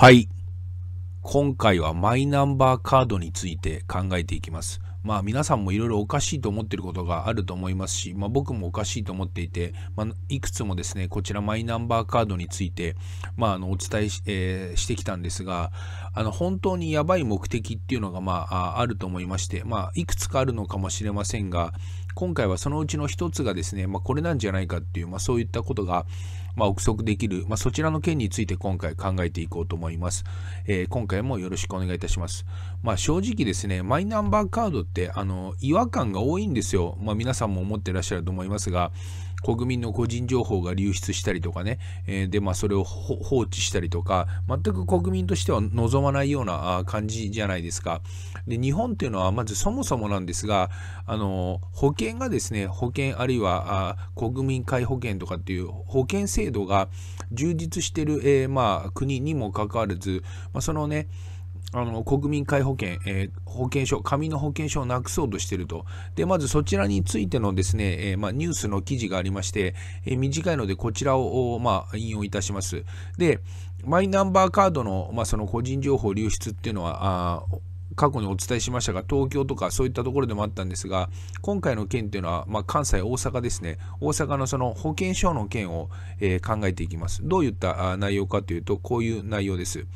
はい。今回はマイナンバーカードについて考えていきます。まあ皆さんもいろいろおかしいと思ってることがあると思いますし、まあ、僕もおかしいと思っていて、まあ、いくつもですね、こちらマイナンバーカードについて、まあ、あのお伝えしえー、してきたんですが、あの本当にやばい目的っていうのが、まあ、あると思いまして、まあ、いくつかあるのかもしれませんが、今回はそのうちの一つがですね、まあ、これなんじゃないかっていう、まあ、そういったことが、まあ、憶測できる、まあ、そちらの件について今回考えていこうと思います。えー、今回もよろしくお願いいたします。まあ、正直ですね、マイナンバーカードって、あの、違和感が多いんですよ。まあ、皆さんも思ってらっしゃると思いますが、国民の個人情報が流出したりとかね、えー、で、まあ、それを放置したりとか、全く国民としては望まないような感じじゃないですか。で、日本っていうのは、まずそもそもなんですが、あの、保険がですね、保険あるいはあ国民皆保険とかっていう保険制度が充実してる、えー、まあ、国にもかかわらず、まあ、そのね、あの国民皆保険、えー、保険証、紙の保険証をなくそうとしていると。で、まずそちらについてのですね、えー、まあ、ニュースの記事がありまして、えー、短いのでこちらを、まあ、引用いたします。で、マイナンバーカードの,、まあその個人情報流出っていうのは、過去にお伝えしましたが、東京とかそういったところでもあったんですが、今回の件というのは、まあ、関西、大阪ですね、大阪のその保険証の件を、えー、考えていきます。どういった内容かというと、こういう内容です。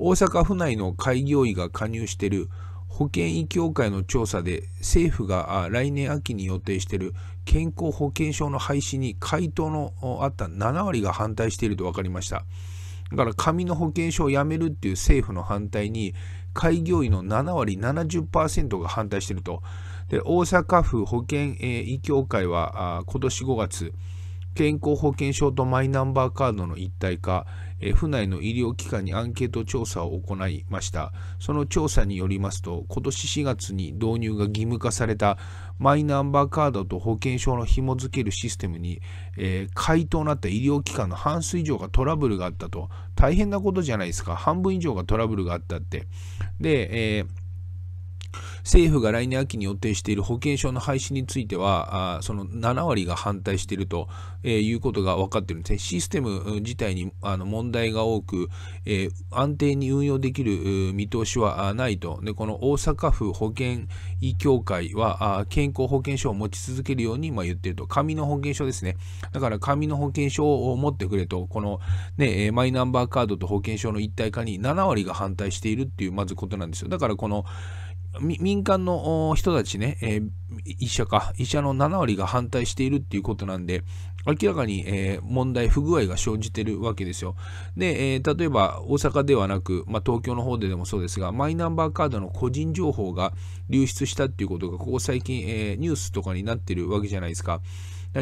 大阪府内の開業医が加入している保険医協会の調査で政府が来年秋に予定している健康保険証の廃止に回答のあった7割が反対していると分かりましただから紙の保険証をやめるっていう政府の反対に開業医の7割70%が反対しているとで大阪府保険医協会は今年5月健康保険証とマイナンバーカードの一体化え府内の医療機関にアンケート調査を行いました。その調査によりますと、今年4月に導入が義務化されたマイナンバーカードと保険証の紐付けるシステムに、えー、回答なった医療機関の半数以上がトラブルがあったと。大変なことじゃないですか。半分以上がトラブルがあったって。で、えー政府が来年秋に予定している保険証の廃止については、あその7割が反対していると、えいうことが分かっているんですね。システム自体にあの問題が多く、え安定に運用できる見通しはないと。で、この大阪府保険医協会は、あ健康保険証を持ち続けるように言っていると。紙の保険証ですね。だから紙の保険証を持ってくれと、この、ね、マイナンバーカードと保険証の一体化に7割が反対しているっていう、まずことなんですよ。だからこの、民間の人たちね、えー、医者か、医者の7割が反対しているっていうことなんで、明らかに、えー、問題、不具合が生じてるわけですよ。で、えー、例えば大阪ではなく、まあ、東京の方ででもそうですが、マイナンバーカードの個人情報が流出したっていうことが、ここ最近、えニュースとかになってるわけじゃないですか。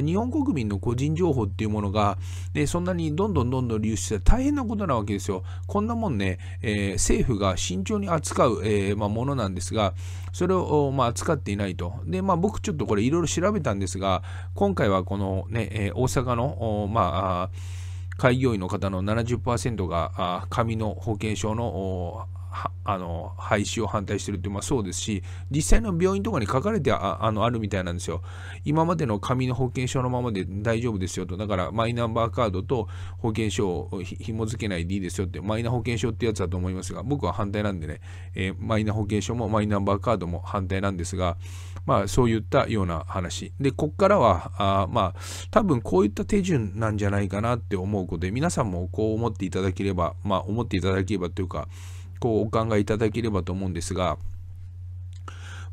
日本国民の個人情報っていうものが、ね、そんなにどんどんどんどん流出して大変なことなわけですよ。こんなもんね、えー、政府が慎重に扱う、えー、まあ、ものなんですが、それを、まあ、扱っていないと。で、まあ、僕ちょっとこれいろいろ調べたんですが、今回はこのね、えー、大阪の、まあ、開業医の方の70%が紙の保険証のあの廃止を反対してるってまあそうですし実際の病院とかに書かれてああのあるみたいなんですよ今までの紙の保険証のままで大丈夫ですよとだからマイナンバーカードと保険証をひも付けないでいいですよってマイナ保険証ってやつだと思いますが僕は反対なんでね、えー、マイナ保険証もマイナンバーカードも反対なんですがまあそういったような話でこっからはあまあ多分こういった手順なんじゃないかなって思うことで皆さんもこう思っていただければまあ思っていただければというかこうお考えいただければと思うんですが、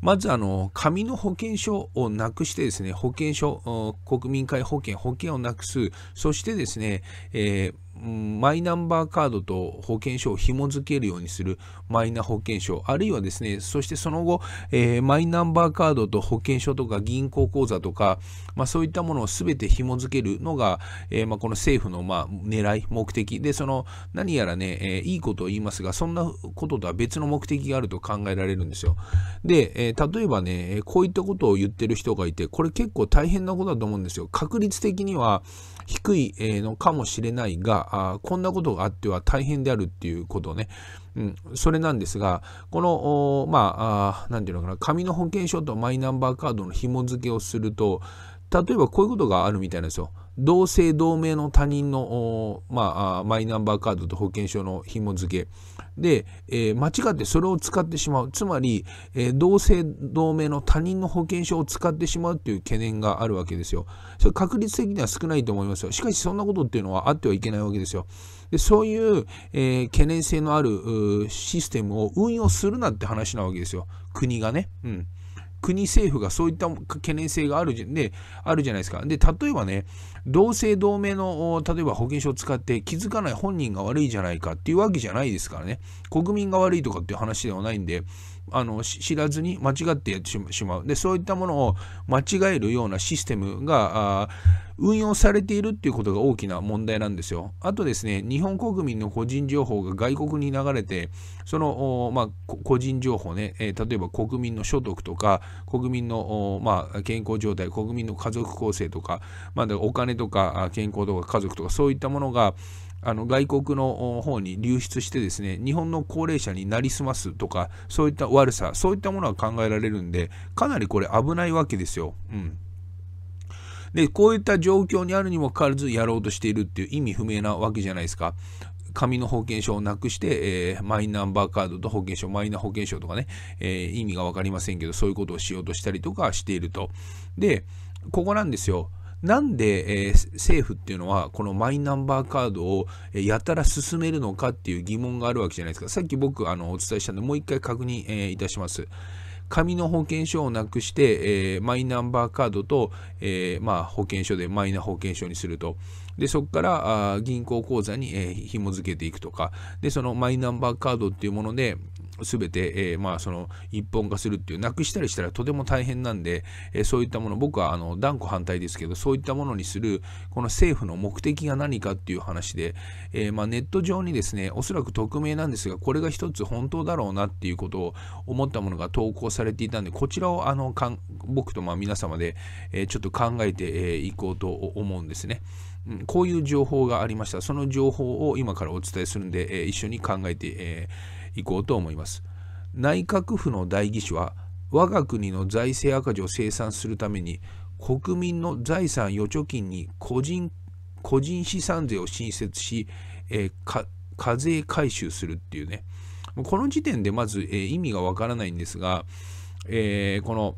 まずあの紙の保険証をなくしてですね保険証国民皆保険保険をなくすそしてですね、えー、マイナンバーカードと保険証を紐付けるようにするマイナ保険証、あるいはですね、そしてその後、えー、マイナンバーカードと保険証とか銀行口座とか、まあ、そういったものをすべて紐付けるのが、えー、まあ、この政府のまあ狙い、目的で、その何やらね、えー、いいことを言いますが、そんなこととは別の目的があると考えられるんですよ。で、えー、例えばね、こういったことを言ってる人がいて、これ結構大変なことだと思うんですよ。確率的には低いのかもしれないが、あこんなことがあっては大変であるっていうことをね、うん、それなんですが、この、まあ、なんていうのかな、紙の保険証とマイナンバーカードの紐付けをすると、例えばこういうことがあるみたいなんですよ。同姓同名の他人の、まあ、マイナンバーカードと保険証の紐付け。で、えー、間違ってそれを使ってしまうつまり、えー、同姓同名の他人の保険証を使ってしまうという懸念があるわけですよそれ確率的には少ないと思いますよしかしそんなことっていうのはあってはいけないわけですよでそういう、えー、懸念性のあるシステムを運用するなって話なわけですよ国がねうん国政府がそういった懸念性があるじであるじゃないですか。で、例えばね、同姓同名の、例えば保険証を使って気づかない本人が悪いじゃないかっていうわけじゃないですからね。国民が悪いとかっていう話ではないんで、あの知らずに間違ってやってしまうでそういったものを間違えるようなシステムが運用されているっていうことが大きな問題なんですよ。あとですね、日本国民の個人情報が外国に流れて、その、まあ、個人情報ね、えー、例えば国民の所得とか、国民の、まあ、健康状態、国民の家族構成とか、まあ、お金とか健康とか家族とか、そういったものが、あの外国の方に流出してですね日本の高齢者になりすますとかそういった悪さそういったものが考えられるんでかなりこれ危ないわけですよ。うんで、こういった状況にあるにもかかわらずやろうとしているっていう意味不明なわけじゃないですか。紙の保険証をなくして、えー、マイナンバーカードと保険証、マイナ保険証とかね、えー、意味が分かりませんけど、そういうことをしようとしたりとかしていると。で、ここなんですよ。なんで、えー、政府っていうのはこのマイナンバーカードをやたら進めるのかっていう疑問があるわけじゃないですか。さっき僕あのお伝えしたんで、もう一回確認、えー、いたします。紙の保険証をなくして、えー、マイナンバーカードと、えー、まあ、保険証でマイナ保険証にすると。で、そこからあ銀行口座に、えー、紐付けていくとか、で、そのマイナンバーカードっていうもので、全て、えー、まあその一本化するっていうなくしたりしたらとても大変なんで、えー、そういったもの僕はあの断固反対ですけどそういったものにするこの政府の目的が何かっていう話で、えー、まあネット上にですねおそらく匿名なんですがこれが一つ本当だろうなっていうことを思ったものが投稿されていたんでこちらをあのかん僕とまあ皆様で、えちょっと考えていこうと思うんですね。こういう情報がありました。その情報を今からお伝えするんで、え一緒に考えて、えーいこうと思います。内閣府の代議士は我が国の財政赤字を清算するために国民の財産預貯金に個人個人資産税を新設し、えー、課税回収するっていうねこの時点でまず、えー、意味がわからないんですが、えー、この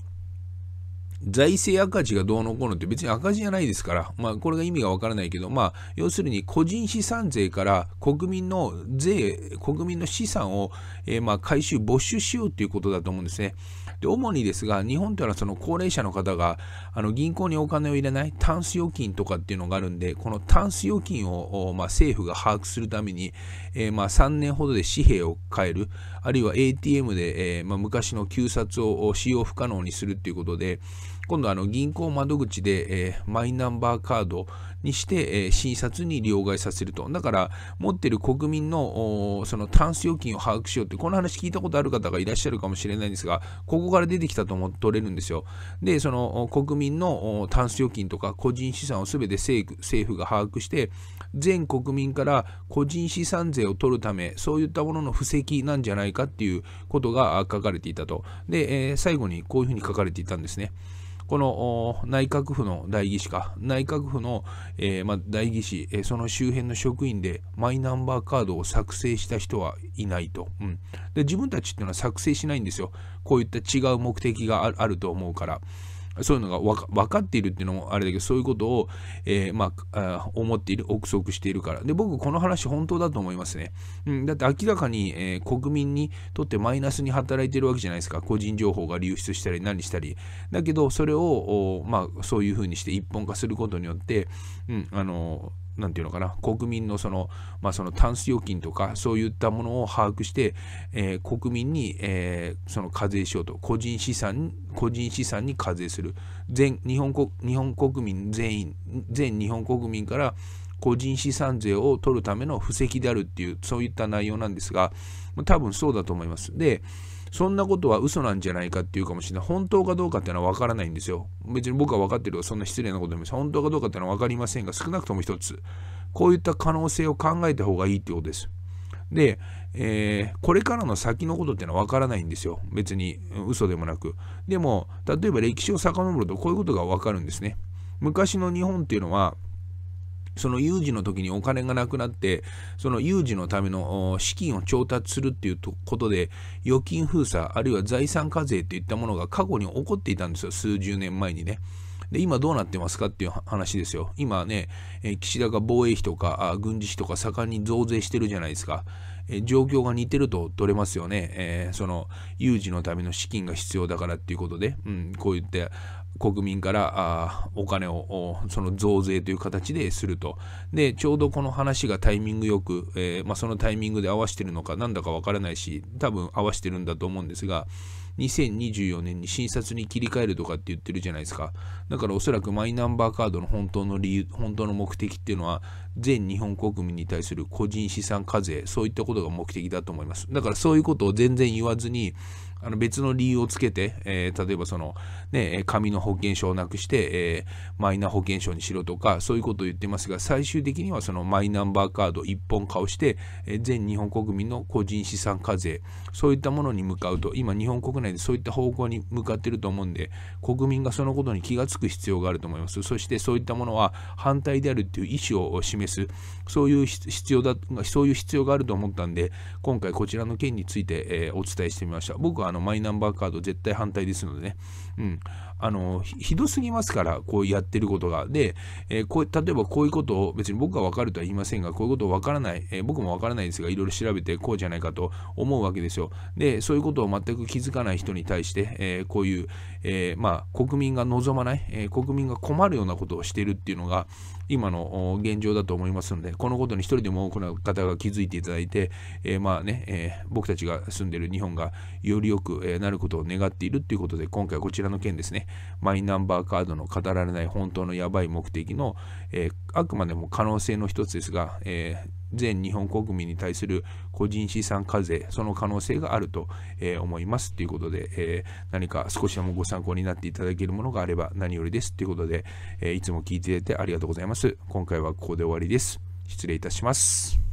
財政赤字がどうのこうのって別に赤字じゃないですから、まあ、これが意味がわからないけど、まあ、要するに個人資産税から国民の税、国民の資産を、えー、まあ回収、没収しようということだと思うんですね。で、主にですが、日本というのはその高齢者の方が、あの、銀行にお金を入れない、タンス預金とかっていうのがあるんで、このタンス預金を、まあ、政府が把握するために、えー、まあ、3年ほどで紙幣を変える、あるいは ATM で、えー、まあ、昔の旧札を使用不可能にするということで、今度あの銀行窓口で、えマイナンバーカードにして、え診察に両替させると。だから持ってる国民のそのタンス預金を把握しようって、この話聞いたことある方がいらっしゃるかもしれないんですが、ここから出てきたとて取れるんですよ。で、その国民のタンス預金とか個人資産をすべて政府政府が把握して、全国民から個人資産税を取るため、そういったものの布石なんじゃないかっていうことが書かれていたと。で、え最後にこういうふうに書かれていたんですね。この内閣府の代議士か、内閣府の、えー、ま代議士、えー、その周辺の職員でマイナンバーカードを作成した人はいないと。うん、で自分たちっていうのは作成しないんですよ。こういった違う目的があると思うから。そういうのが分かっているっていうのもあれだけど、そういうことを、えー、まあ、思っている、憶測しているから。で、僕、この話本当だと思いますね。うん、だって明らかに、えー、国民にとってマイナスに働いてるわけじゃないですか。個人情報が流出したり何したり。だけど、それを、まあ、そういうふうにして一本化することによって、うん、あのーんていうのかな、国民のその、まあ、そのタンス預金とか、そういったものを把握して、えー、国民に、えー、その課税しようと、個人資産、個人資産に課税する。全日本国日本国民全員、全日本国民から個人資産税を取るための布石であるっていう、そういった内容なんですが、多分そうだと思います。で、そんなことは嘘なんじゃないかっていうかもしれない。本当かどうかっていうのは分からないんですよ。別に僕は分かってるよ。そんな失礼なことでも本当かどうかっていうのは分かりませんが、少なくとも一つ、こういった可能性を考えた方がいいってことです。で、えー、これからの先のことっていうのは分からないんですよ。別に嘘でもなく。でも、例えば歴史を遡るとこういうことが分かるんですね。昔の日本っていうのは、その有事の時にお金がなくなって、その有事のための資金を調達するっていうことで、預金封鎖、あるいは財産課税といったものが過去に起こっていたんですよ、数十年前にね。で、今どうなってますかっていう話ですよ。今ね、え岸田が防衛費とか軍事費とか盛んに増税してるじゃないですか。状況が似てると取れますよね、えー、その有事のための資金が必要だからっていうことで、うん、こういって国民からあお金をその増税という形でするとでちょうどこの話がタイミングよく、えー、まあ、そのタイミングで合わしてるのかなんだかわからないし多分合わしてるんだと思うんですが2024年に診察に切り替えるとかって言ってるじゃないですかだからおそらくマイナンバーカードの本当の理由本当の目的っていうのは全日本国民に対する個人資産課税、そういったことが目的だと思います。だからそういうことを全然言わずに、あの別の理由をつけて、えー、例えばその、ね、紙の保険証をなくして、えー、マイナ保険証にしろとか、そういうことを言ってますが、最終的にはそのマイナンバーカード1本化をして、えー、全日本国民の個人資産課税、そういったものに向かうと、今、日本国内でそういった方向に向かっていると思うんで、国民がそのことに気がつく必要があると思います。そしてそういったものは反対であるっていう意思を示です。そういう必要だ、そういう必要があると思ったんで、今回こちらの件について、えー、お伝えしてみました。僕はあのマイナンバーカード絶対反対ですのでね。うん。あの、ひどすぎますから、こうやってることが。で、えー、こう、例えばこういうことを、別に僕がわかるとは言いませんが、こういうことをわからない、えー、僕もわからないですが、いろいろ調べてこうじゃないかと思うわけですよ。で、そういうことを全く気づかない人に対して、えー、こういう、えまあ、国民が望まない、え国民が困るようなことをしているっていうのが、今の現状だと思いますので、このことに一人でも多くの方が気づいていただいて、えまあね、え僕たちが住んでいる日本がよりよくなることを願っているということで、今回はこちらの件ですね。マイナンバーカードの語られない本当のやばい目的の、えー、あくまでも可能性の一つですが、えー、全日本国民に対する個人資産課税、その可能性があると、えー、思いますということで、えー、何か少しでもご参考になっていただけるものがあれば何よりですということで、えー、いつも聞いていただいてありがとうございます。今回はここで終わりです。失礼いたします。